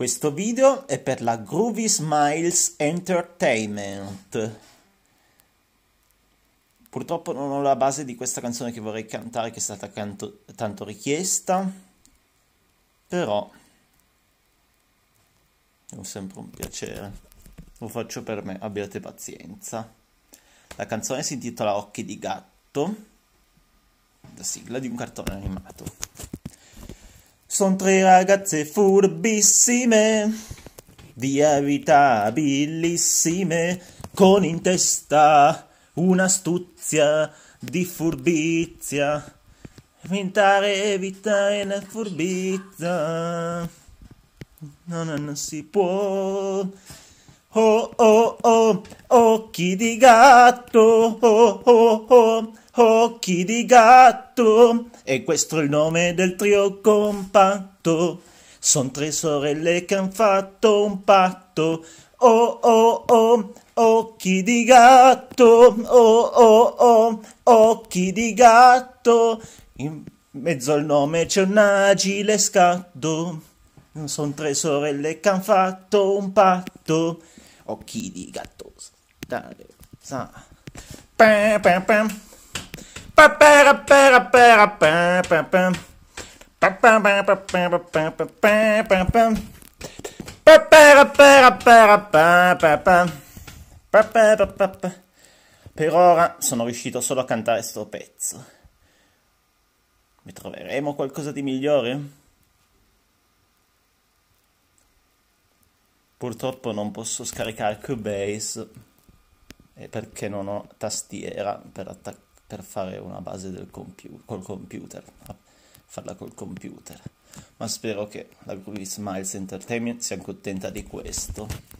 Questo video è per la Groovy Smiles Entertainment. Purtroppo non ho la base di questa canzone che vorrei cantare, che è stata canto, tanto richiesta, però è sempre un piacere. Lo faccio per me, abbiate pazienza. La canzone si intitola Occhi di gatto, la sigla di un cartone animato. Sono tre ragazze furbissime, di con in testa un'astuzia di furbizia. Vintare, evitare la furbizia. No, no, non si può. Oh, oh, oh, occhi oh, di gatto. Oh, oh, oh occhi di gatto e questo è il nome del trio compatto. Son tre sorelle che han fatto un patto. Oh oh oh, occhi di gatto. Oh oh oh, occhi di gatto. In mezzo al nome c'è un agile scatto. Son tre sorelle che han fatto un patto. Occhi di gatto. Dale, sa. Pam, pam, pam. Per ora sono riuscito solo a cantare sto pezzo. Ne troveremo qualcosa di migliore? Purtroppo non posso scaricare Cubase perché non ho tastiera per attaccare per fare una base del compu- col computer, farla col computer. Ma spero che la Groovy Smiles Entertainment sia contenta di questo.